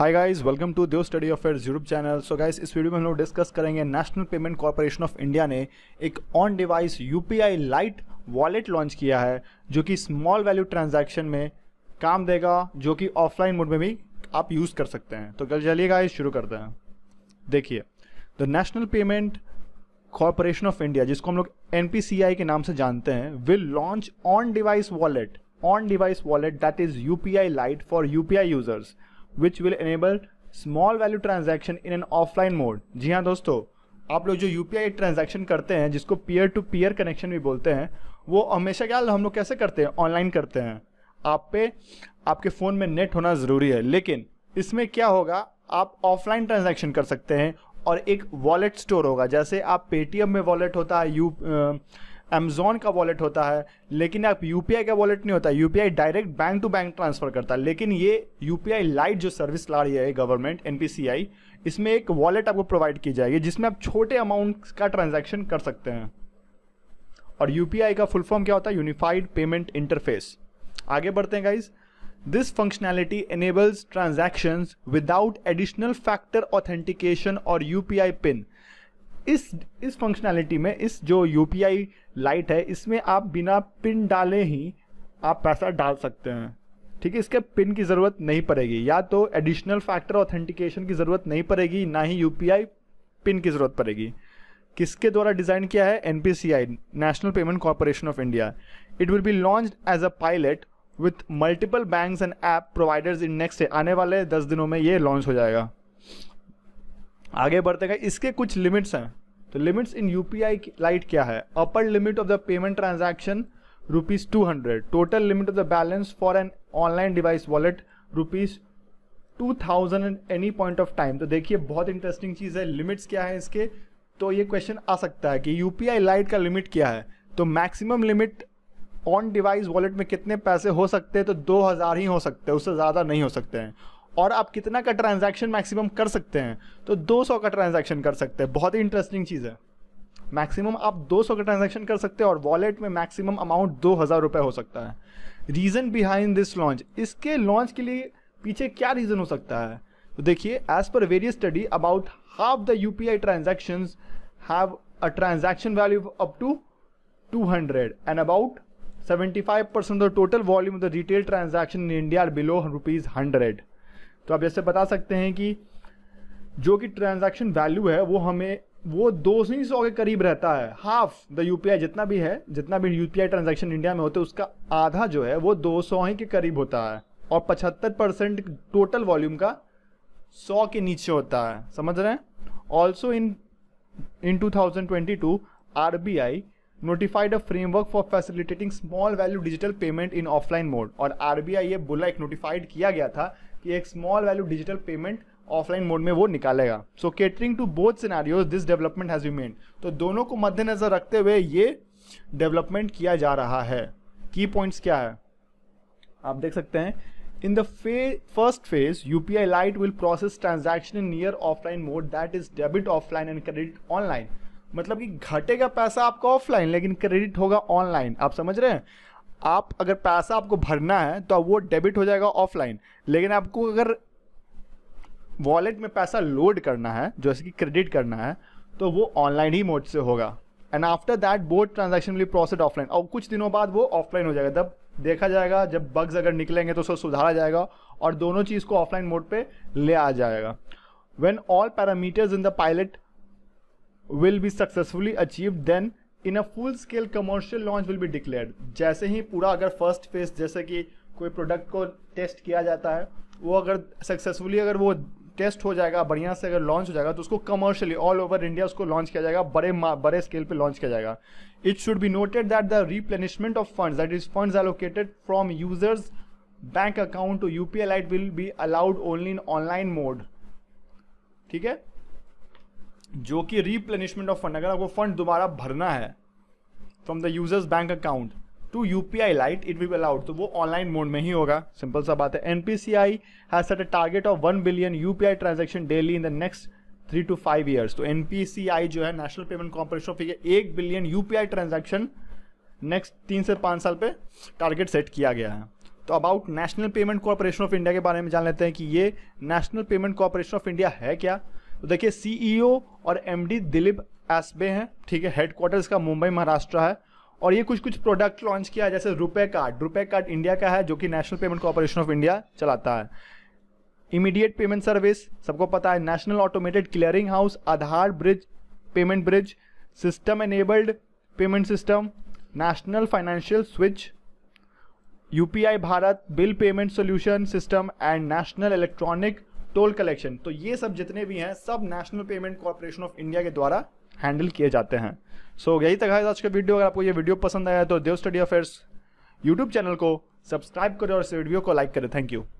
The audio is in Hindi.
हाय गाइस वेलकम टू दियो study of air YouTube channel so guys इस वीडियो में हम लोग डिस्कस करेंगे National Payment Corporation of India ने एक on device UPI lite wallet launch किया है जो कि स्मॉल वैल्यू ट्रांजैक्शन में काम देगा जो कि ऑफलाइन मोड में भी आप यूज़ कर सकते हैं तो कल चलिए गाइज शुरू करते हैं देखिए the National Payment Corporation of India जिसको हम लोग एन के नाम से जानते हैं will launch on device wallet on device wallet that is U P I lite for U P I users which will enable small value transaction in an offline mode जी हाँ दोस्तों आप लोग जो यू पी करते हैं जिसको पीयर टू पीयर कनेक्शन भी बोलते हैं वो हमेशा क्या हम लोग कैसे करते हैं ऑनलाइन करते हैं आप पे आपके फ़ोन में नेट होना ज़रूरी है लेकिन इसमें क्या होगा आप ऑफलाइन ट्रांजेक्शन कर सकते हैं और एक वॉलेट स्टोर होगा जैसे आप पेटीएम में वॉलेट होता है यू अमेजोन का वॉलेट होता है लेकिन आप यू का वॉलेट नहीं होता U direct bank to bank transfer करता है लेकिन ये यू लाइट जो सर्विस ला रही है गवर्नमेंट एन इसमें एक वॉलेट आपको प्रोवाइड की जाएगी जिसमें आप छोटे अमाउंट का ट्रांजेक्शन कर सकते हैं और यू का फुल फॉर्म क्या होता है यूनिफाइड पेमेंट इंटरफेस आगे बढ़ते हैं guys this functionality enables transaction without additional factor authentication और यू पिन इस इस फंक्शनैलिटी में इस जो यू लाइट है इसमें आप बिना पिन डाले ही आप पैसा डाल सकते हैं ठीक है इसके पिन की ज़रूरत नहीं पड़ेगी या तो एडिशनल फैक्टर ऑथेंटिकेशन की ज़रूरत नहीं पड़ेगी ना ही यू पिन की ज़रूरत पड़ेगी किसके द्वारा डिज़ाइन किया है N National Payment Corporation of India it will be launch as a pilot with multiple bank and app providers in next आने वाले दस दिनों में ये लॉन्च हो जाएगा आगे बढ़ते गए इसके कुछ लिमिट्स हैं तो लिमिट्स इन आई लाइट क्या है upper limit of the payment transaction rupees two hundred total limit of the balance for an online device wallet rupees two thousand and any point of time तो देखिए बहुत इंटरेस्टिंग चीज़ है लिमिट्स क्या है इसके तो ये क्वेश्चन आ सकता है कि यूपीआई लाइट का लिमिट क्या है तो maximum limit on device wallet में कितने पैसे हो सकते हैं तो दो हजार ही हो सकते हैं उससे ज़्यादा नहीं हो सकते हैं और आप कितना का ट्रांजैक्शन मैक्सिमम कर सकते हैं तो 200 का ट्रांजैक्शन कर सकते हैं बहुत ही इंटरेस्टिंग चीज़ है मैक्सिमम आप 200 का ट्रांजैक्शन कर सकते हैं और वॉलेट में मैक्सिमम अमाउंट दो हज़ार रुपये हो सकता है रीज़न बिहाइंड दिस लॉन्च इसके लॉन्च के लिए पीछे क्या रीज़न हो सकता है तो देखिए as per various study about half the U P I transaction have a transaction value up to two hundred and about seventy five percent volume of the retail transaction in India are below rupees hundred तो आप जैसे बता सकते हैं कि जो कि ट्रांजैक्शन वैल्यू है वो हमें वो दो ही सौ के करीब रहता है हाफ द यूपीआई जितना भी है जितना भी यूपीआई ट्रांजैक्शन इंडिया में होते हैं उसका आधा जो है वो दो सौ ही के करीब होता है और पचहत्तर परसेंट टोटल वॉल्यूम का सौ के नीचे होता है समझ रहे हैं also in in two thousand twenty two R B I notified a framework for facilitating small value digital payment in offline mode और आर बी आई ये बोला एक नोटिफाइड किया गया था कि एक small value digital payment offline mode में वो निकालेगा so catering to both scenarios this development has made तो दोनों को मद्देनजर रखते हुए ये डेवलपमेंट किया जा रहा है की पॉइंट्स क्या है आप देख सकते हैं फे first phase U P I Lite will process transaction in near offline mode that is debit offline and credit online मतलब कि घटेगा पैसा आपका ऑफलाइन लेकिन क्रेडिट होगा ऑनलाइन आप समझ रहे हैं आप अगर पैसा आपको भरना है तो वो डेबिट हो जाएगा ऑफलाइन लेकिन आपको अगर वॉलेट में पैसा लोड करना है जैसे कि क्रेडिट करना है तो वो ऑनलाइन ही मोड से होगा and after that board transaction will process offline और कुछ दिनों बाद वो ऑफलाइन हो जाएगा तब देखा जाएगा जब बग्स अगर निकलेंगे तो उसको सुधारा जाएगा और दोनों चीज़ को ऑफलाइन मोड पे ले आ जाएगा when all parameters in the pilot will be successfully achieve then in a full scale commercial launch will be declare जैसे ही पूरा अगर फर्स्ट फेज जैसे कि कोई प्रोडक्ट को टेस्ट किया जाता है वो अगर सक्सेसफुली अगर वो टेस्ट हो जाएगा बढ़िया से अगर लॉन्च हो जाएगा तो उसको कमर्शियली ऑल ओवर इंडिया उसको लॉन्च किया जाएगा बड़े बड़े स्केल पे लॉन्च किया जाएगा it should be noted that the replenishment of funds that is funds allocated from users bank account to UPI Lite will be allowed only in online mode ठीक है जो कि रिप्लेनिशमेंट ऑफ फंड अगर आपको फंड दोबारा भरना है from the users bank account to U P I Lite it will allowed तो वो ऑनलाइन मोड में ही होगा सिंपल सा बात है N P C I has set a target of one billion U P I transaction daily in the next three to five years तो एन पी सी आई जो है National Payment Corporation of India एक billion U P I transaction next तीन से पाँच साल पे टारगेट सेट किया गया है तो about National Payment Corporation of India के बारे में जान लेते हैं कि ये National Payment Corporation of India है क्या तो देखिए सीईओ e और एमडी दिलीप एसबे हैं ठीक है हेडक्वार्टर्स का मुंबई महाराष्ट्र है और ये कुछ कुछ प्रोडक्ट लॉन्च किया है जैसे रुपए कार्ड रुपए कार्ड इंडिया का है जो कि National Payment Corporation of India चलाता है इमीडिएट पेमेंट सर्विस सबको पता है National Automated Clearing House Aadhaar bridge payment bridge system enabled payment system National Financial Switch UPI Bharat bill payment solution system and National Electronic Toll Collection तो ये सब जितने भी हैं सब National Payment Corporation of India के द्वारा हैंडल किए जाते हैं सो so, यही तक है आज का वीडियो अगर आपको ये वीडियो पसंद आया तो Dev study affairs YouTube channel को सब्सक्राइब करें और इस वीडियो को लाइक करें थैंक यू